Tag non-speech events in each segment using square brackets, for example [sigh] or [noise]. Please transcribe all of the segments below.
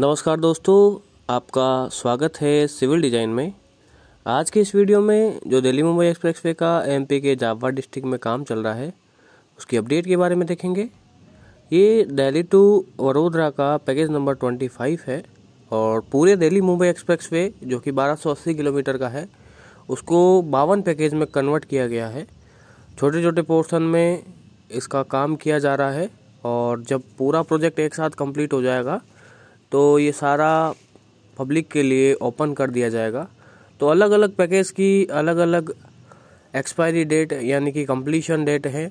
नमस्कार दोस्तों आपका स्वागत है सिविल डिज़ाइन में आज के इस वीडियो में जो दिल्ली मुंबई एक्सप्रेस वे का एमपी के जावा डिस्ट्रिक्ट में काम चल रहा है उसकी अपडेट के बारे में देखेंगे ये दिल्ली टू वडोदरा का पैकेज नंबर ट्वेंटी फाइव है और पूरे दिल्ली मुंबई एक्सप्रेस वे जो कि बारह सौ अस्सी किलोमीटर का है उसको बावन पैकेज में कन्वर्ट किया गया है छोटे छोटे पोर्शन में इसका काम किया जा रहा है और जब पूरा प्रोजेक्ट एक साथ कंप्लीट हो जाएगा तो ये सारा पब्लिक के लिए ओपन कर दिया जाएगा तो अलग अलग पैकेज की अलग अलग एक्सपायरी डेट यानी कि कम्प्लीशन डेट है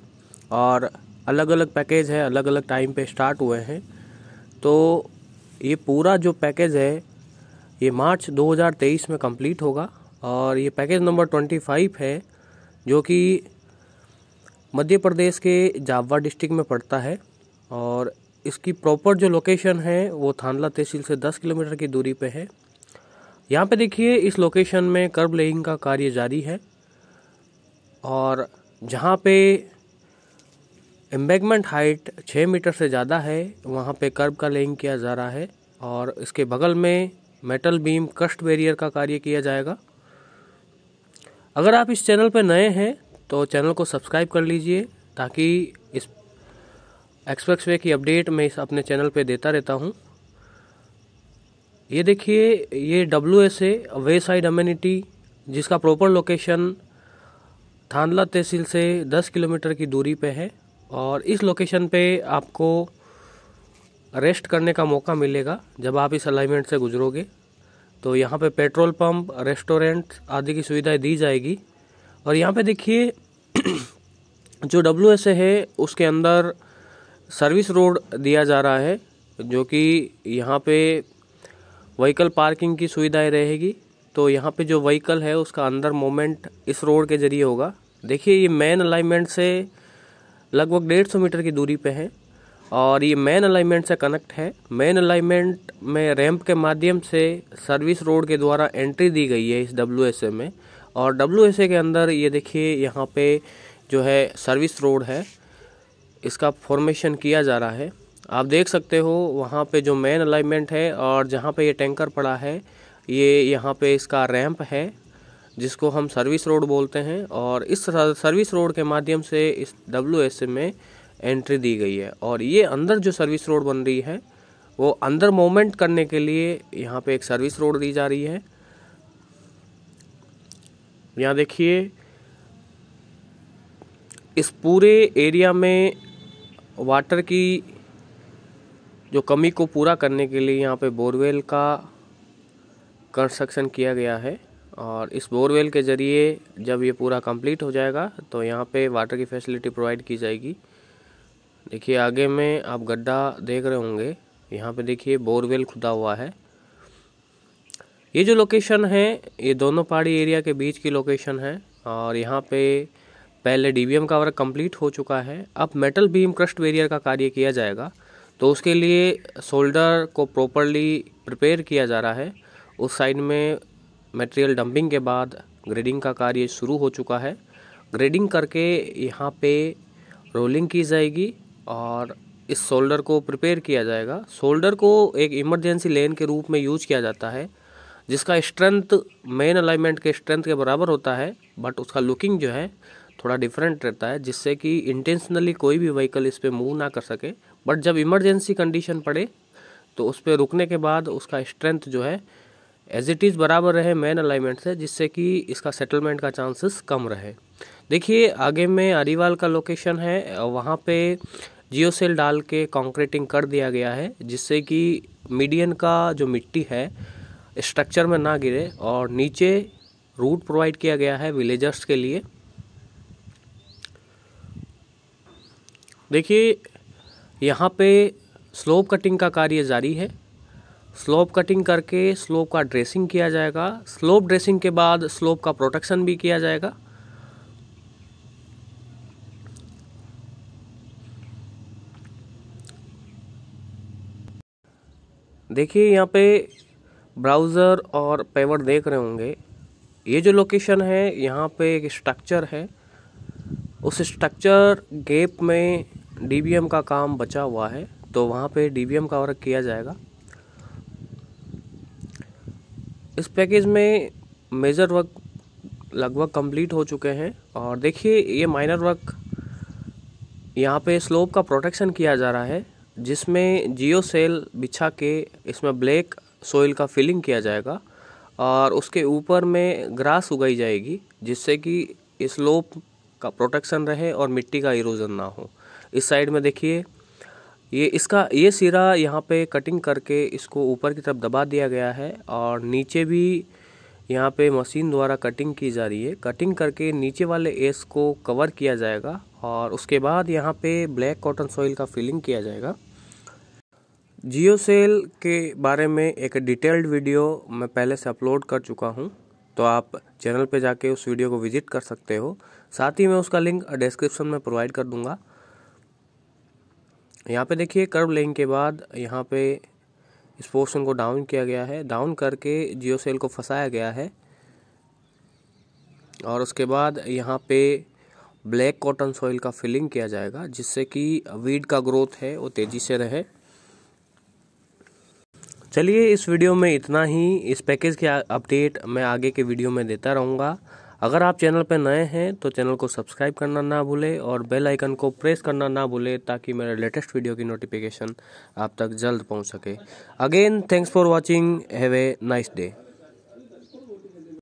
और अलग अलग पैकेज है अलग अलग टाइम पे स्टार्ट हुए हैं तो ये पूरा जो पैकेज है ये मार्च 2023 में कंप्लीट होगा और ये पैकेज नंबर 25 है जो कि मध्य प्रदेश के जावा डिस्ट्रिक्ट में पड़ता है और इसकी प्रॉपर जो लोकेशन है वो थानला तहसील से 10 किलोमीटर की दूरी पे है यहाँ पे देखिए इस लोकेशन में कर्ब लेइंग का कार्य जारी है और जहाँ पे एम्बेगमेंट हाइट 6 मीटर से ज़्यादा है वहाँ पे कर्ब का लेइंग किया जा रहा है और इसके बगल में मेटल बीम कस्ट बैरियर का कार्य किया जाएगा अगर आप इस चैनल पर नए हैं तो चैनल को सब्सक्राइब कर लीजिए ताकि एक्सप्रेस वे की अपडेट मैं इस अपने चैनल पे देता रहता हूँ ये देखिए ये W S A way side amenity जिसका प्रॉपर लोकेशन थानला तहसील से 10 किलोमीटर की दूरी पे है और इस लोकेशन पे आपको रेस्ट करने का मौका मिलेगा जब आप इस अलाइनमेंट से गुजरोगे तो यहाँ पे पेट्रोल पंप रेस्टोरेंट आदि की सुविधाएं दी जाएगी और यहाँ पे देखिए [clears throat] जो डब्ल्यू है उसके अंदर सर्विस रोड दिया जा रहा है जो कि यहाँ पे व्हीकल पार्किंग की सुविधाएं रहेगी तो यहाँ पे जो व्हीकल है उसका अंदर मोमेंट इस रोड के ज़रिए होगा देखिए ये मेन अलाइनमेंट से लगभग डेढ़ सौ मीटर की दूरी पे है और ये मेन अलाइनमेंट से कनेक्ट है मेन अलाइनमेंट में रैंप के माध्यम से सर्विस रोड के द्वारा एंट्री दी गई है इस डब्ल्यू में और डब्ल्यू के अंदर ये देखिए यहाँ पर जो है सर्विस रोड है इसका फॉर्मेशन किया जा रहा है आप देख सकते हो वहाँ पे जो मेन अलाइनमेंट है और जहाँ पे ये टैंकर पड़ा है ये यहाँ पे इसका रैंप है जिसको हम सर्विस रोड बोलते हैं और इस सर्विस रोड के माध्यम से इस डब्ल्यू में एंट्री दी गई है और ये अंदर जो सर्विस रोड बन रही है वो अंदर मोमेंट करने के लिए यहाँ पे एक सर्विस रोड दी जा रही है यहाँ देखिए इस पूरे एरिया में वाटर की जो कमी को पूरा करने के लिए यहाँ पे बोरवेल का कंस्ट्रक्शन किया गया है और इस बोरवेल के ज़रिए जब ये पूरा कंप्लीट हो जाएगा तो यहाँ पे वाटर की फैसिलिटी प्रोवाइड की जाएगी देखिए आगे में आप गड्ढा देख रहे होंगे यहाँ पे देखिए बोरवेल खुदा हुआ है ये जो लोकेशन है ये दोनों पहाड़ी एरिया के बीच की लोकेशन है और यहाँ पे पहले डीबीएम का वर्क कंप्लीट हो चुका है अब मेटल बीम क्रस्ट वेरियर का कार्य किया जाएगा तो उसके लिए सोल्डर को प्रॉपरली प्रिपेयर किया जा रहा है उस साइड में मटेरियल डंपिंग के बाद ग्रेडिंग का कार्य शुरू हो चुका है ग्रेडिंग करके यहाँ पे रोलिंग की जाएगी और इस सोल्डर को प्रिपेयर किया जाएगा सोल्डर को एक इमरजेंसी लेन के रूप में यूज किया जाता है जिसका स्ट्रेंथ मेन अलाइनमेंट के स्ट्रेंथ के बराबर होता है बट उसका लुकिंग जो है थोड़ा डिफरेंट रहता है जिससे कि इंटेंशनली कोई भी व्हीकल इस पर मूव ना कर सके बट जब इमरजेंसी कंडीशन पड़े तो उस पर रुकने के बाद उसका स्ट्रेंथ जो है एज इट इज़ बराबर रहे मेन अलाइनमेंट से जिससे कि इसका सेटलमेंट का चांसेस कम रहे देखिए आगे में अरीवाल का लोकेशन है वहाँ पे जियो सेल डाल के कॉन्क्रीटिंग कर दिया गया है जिससे कि मीडियन का जो मिट्टी है स्ट्रक्चर में ना गिरे और नीचे रूट प्रोवाइड किया गया है विलेजर्स के लिए देखिए यहाँ पे स्लोप कटिंग का कार्य जारी है स्लोप कटिंग करके स्लोप का ड्रेसिंग किया जाएगा स्लोप ड्रेसिंग के बाद स्लोप का प्रोटेक्शन भी किया जाएगा देखिए यहाँ पे ब्राउज़र और पेवर देख रहे होंगे ये जो लोकेशन है यहाँ पे एक स्ट्रक्चर है उस स्ट्रक्चर गेप में डी का काम बचा हुआ है तो वहाँ पे डीबीएम का वर्क किया जाएगा इस पैकेज में मेजर वर्क लगभग कंप्लीट हो चुके हैं और देखिए ये माइनर वर्क यहाँ पे स्लोप का प्रोटेक्शन किया जा रहा है जिसमें जियो सेल बिछा के इसमें ब्लैक सोइल का फिलिंग किया जाएगा और उसके ऊपर में ग्रास उगाई जाएगी जिससे कि स्लोप का प्रोटेक्शन रहे और मिट्टी का इरोजन ना हो इस साइड में देखिए ये इसका ये सिरा यहाँ पे कटिंग करके इसको ऊपर की तरफ दबा दिया गया है और नीचे भी यहाँ पे मशीन द्वारा कटिंग की जा रही है कटिंग करके नीचे वाले एस को कवर किया जाएगा और उसके बाद यहाँ पे ब्लैक कॉटन सॉइल का फिलिंग किया जाएगा जियो सेल के बारे में एक डिटेल्ड वीडियो मैं पहले से अपलोड कर चुका हूँ तो आप चैनल पे जाके उस वीडियो को विजिट कर सकते हो साथ ही मैं उसका लिंक डिस्क्रिप्शन में प्रोवाइड कर दूँगा यहाँ पे देखिए कर्व लेंग के बाद यहाँ पे इस पोर्शन को डाउन किया गया है डाउन करके जियो सेल को फंसाया गया है और उसके बाद यहाँ पे ब्लैक कॉटन सॉइल का फिलिंग किया जाएगा जिससे कि वीड का ग्रोथ है वो तेज़ी से रहे चलिए इस वीडियो में इतना ही इस पैकेज के अपडेट मैं आगे के वीडियो में देता रहूँगा अगर आप चैनल पर नए हैं तो चैनल को सब्सक्राइब करना ना भूलें और बेल आइकन को प्रेस करना ना भूलें ताकि मेरे लेटेस्ट वीडियो की नोटिफिकेशन आप तक जल्द पहुंच सके again thanks for watching have a nice day